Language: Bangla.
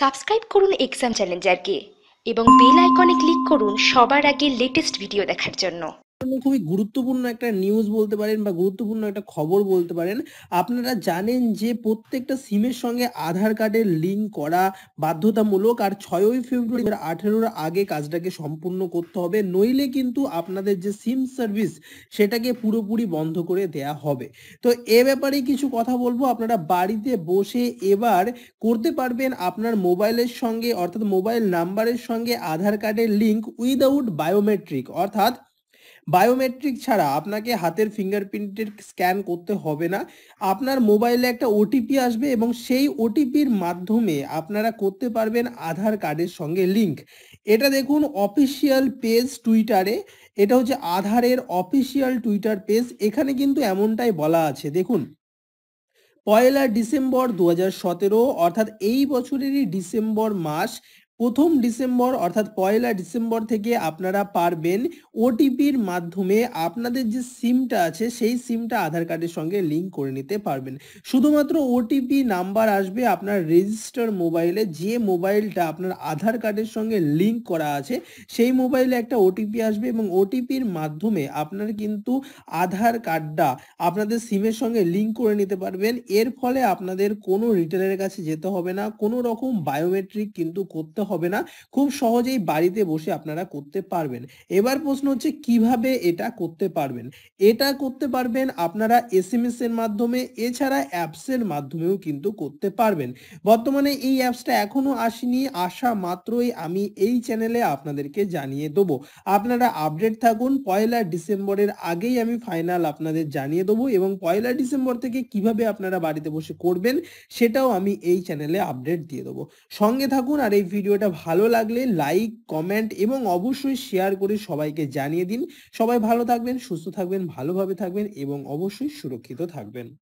সাবস্ক্রাইব করুন এক্সাম চ্যালেঞ্জারকে এবং বেল আইকনে ক্লিক করুন সবার আগে লেটেস্ট ভিডিও দেখার জন্য খুবই গুরুত্বপূর্ণ একটা নিউজ বলতে পারেন বা গুরুত্বপূর্ণ একটা খবর বলতে পারেন আপনারা জানেন যে প্রত্যেকটা সিমের সঙ্গে আধার কার্ডের লিঙ্ক করা বাধ্যতামূলক আর ছয়ই ফেব্রুয়ারি দু আঠেরোর আগে কাজটাকে সম্পূর্ণ করতে হবে নইলে কিন্তু আপনাদের যে সিম সার্ভিস সেটাকে পুরোপুরি বন্ধ করে দেয়া হবে তো এ ব্যাপারে কিছু কথা বলবো আপনারা বাড়িতে বসে এবার করতে পারবেন আপনার মোবাইলের সঙ্গে অর্থাৎ মোবাইল নাম্বারের সঙ্গে আধার কার্ডের লিঙ্ক উইদাউট বায়োমেট্রিক অর্থাৎ বায়োমেট্রিক ছাড়া আপনাকে হাতের ফিঙ্গারপ্রিন্টের স্ক্যান করতে হবে না আপনার মোবাইলে একটা ওটিপি আসবে এবং সেই ওটিপির মাধ্যমে আপনারা করতে পারবেন আধার কার্ডের সঙ্গে লিঙ্ক এটা দেখুন অফিসিয়াল পেজ টুইটারে এটা হচ্ছে আধারের অফিসিয়াল টুইটার পেজ এখানে কিন্তু এমনটাই বলা আছে দেখুন পয়লা ডিসেম্বর দু অর্থাৎ এই বছরেরই ডিসেম্বর মাস প্রথম ডিসেম্বর অর্থাৎ পয়লা ডিসেম্বর থেকে আপনারা পারবেন ওটিপির মাধ্যমে আপনাদের যে সিমটা আছে সেই সিমটা আধার কার্ডের সঙ্গে লিঙ্ক করে নিতে পারবেন শুধুমাত্র ওটিপি নাম্বার আসবে আপনার রেজিস্টার মোবাইলে যে মোবাইলটা আপনার আধার কার্ডের সঙ্গে লিঙ্ক করা আছে সেই মোবাইলে একটা ওটিপি আসবে এবং ওটিপির মাধ্যমে আপনার কিন্তু আধার কার্ডটা আপনাদের সিমের সঙ্গে লিঙ্ক করে নিতে পারবেন এর ফলে আপনাদের কোনো রিটেলের কাছে যেতে হবে না কোনো রকম বায়োমেট্রিক কিন্তু করতে হবে না খুব সহজেই বাড়িতে বসে আপনারা করতে পারবেন এবার প্রশ্ন হচ্ছে কিভাবে এটা করতে পারবেন এটা করতে পারবেন আপনারা এস এর মাধ্যমে এছাড়া অ্যাপসের মাধ্যমেও কিন্তু করতে পারবেন বর্তমানে এই অ্যাপসটা এখনো আসেনি আসা মাত্রই আমি এই চ্যানেলে আপনাদেরকে জানিয়ে দেবো আপনারা আপডেট থাকুন পয়লা ডিসেম্বরের আগেই আমি ফাইনাল আপনাদের জানিয়ে দেবো এবং পয়লা ডিসেম্বর থেকে কিভাবে আপনারা বাড়িতে বসে করবেন সেটাও আমি এই চ্যানেলে আপডেট দিয়ে দেবো সঙ্গে থাকুন আর এই ভিডিও ভিডিওটা ভালো লাগলে লাইক কমেন্ট এবং অবশ্যই শেয়ার করে সবাইকে জানিয়ে দিন সবাই ভালো থাকবেন সুস্থ থাকবেন ভালোভাবে থাকবেন এবং অবশ্যই সুরক্ষিত থাকবেন